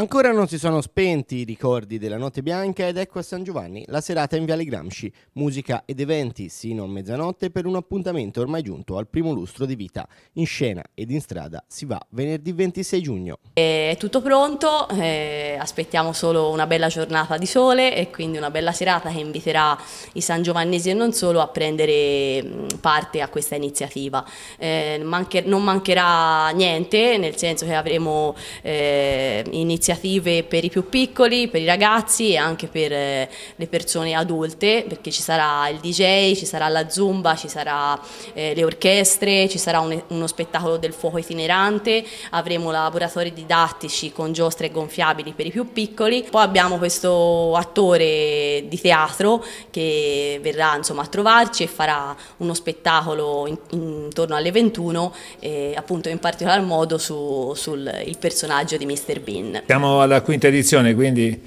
Ancora non si sono spenti i ricordi della Notte Bianca ed ecco a San Giovanni la serata in Viale Gramsci, musica ed eventi sino a mezzanotte per un appuntamento ormai giunto al primo lustro di vita. In scena ed in strada si va venerdì 26 giugno. È tutto pronto, eh, aspettiamo solo una bella giornata di sole e quindi una bella serata che inviterà i san giovannesi e non solo a prendere mm, parte a questa iniziativa. Eh, mancher non mancherà niente, nel senso che avremo eh, iniziato iniziative per i più piccoli, per i ragazzi e anche per eh, le persone adulte, perché ci sarà il DJ, ci sarà la zumba, ci saranno eh, le orchestre, ci sarà un, uno spettacolo del fuoco itinerante, avremo laboratori didattici con giostre gonfiabili per i più piccoli, poi abbiamo questo attore di teatro che verrà insomma, a trovarci e farà uno spettacolo in, intorno alle 21, eh, appunto in particolar modo su, sul personaggio di Mr. Bean siamo alla quinta edizione, quindi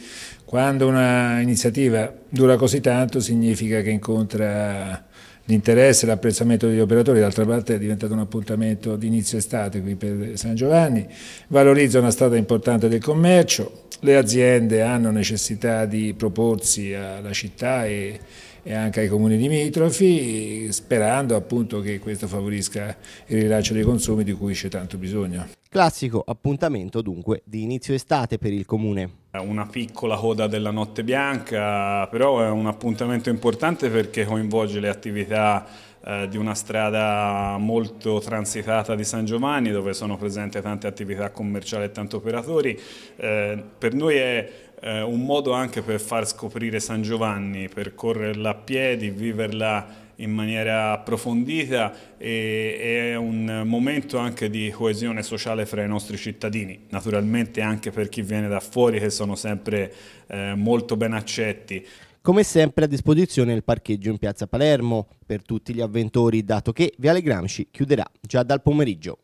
quando un'iniziativa dura così tanto significa che incontra l'interesse e l'apprezzamento degli operatori, d'altra parte è diventato un appuntamento di inizio estate qui per San Giovanni, valorizza una strada importante del commercio, le aziende hanno necessità di proporsi alla città e, e anche ai comuni limitrofi, sperando appunto che questo favorisca il rilancio dei consumi di cui c'è tanto bisogno. Classico appuntamento dunque di inizio estate per il comune. Una piccola coda della notte bianca, però è un appuntamento importante perché coinvolge le attività eh, di una strada molto transitata di San Giovanni dove sono presenti tante attività commerciali e tanti operatori. Eh, per noi è eh, un modo anche per far scoprire San Giovanni, per correrla a piedi, viverla in maniera approfondita e è un momento anche di coesione sociale fra i nostri cittadini, naturalmente anche per chi viene da fuori che sono sempre eh, molto ben accetti. Come sempre a disposizione il parcheggio in piazza Palermo per tutti gli avventori, dato che Viale Gramsci chiuderà già dal pomeriggio.